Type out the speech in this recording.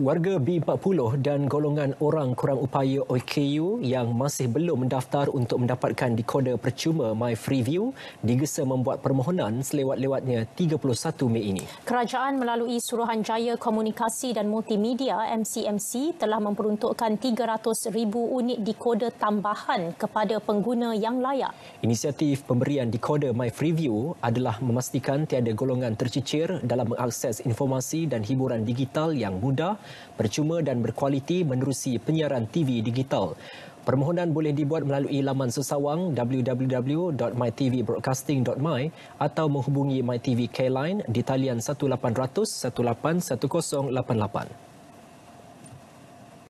Warga B40 dan golongan orang kurang upaya OKU yang masih belum mendaftar untuk mendapatkan dekoder percuma My Freeview digesa membuat permohonan selewat-lewatnya 31 Mei ini. Kerajaan melalui Suruhanjaya Komunikasi dan Multimedia MCMC telah memperuntukkan 300,000 unit dekoder tambahan kepada pengguna yang layak. Inisiatif pemberian dekoder My Freeview adalah memastikan tiada golongan tercicir dalam mengakses informasi dan hiburan digital yang mudah percuma dan berkualiti menerusi penyiaran TV digital. Permohonan boleh dibuat melalui laman sesawang www.mytvbroadcasting.my atau menghubungi MyTV K-Line di talian 1800 18 1088.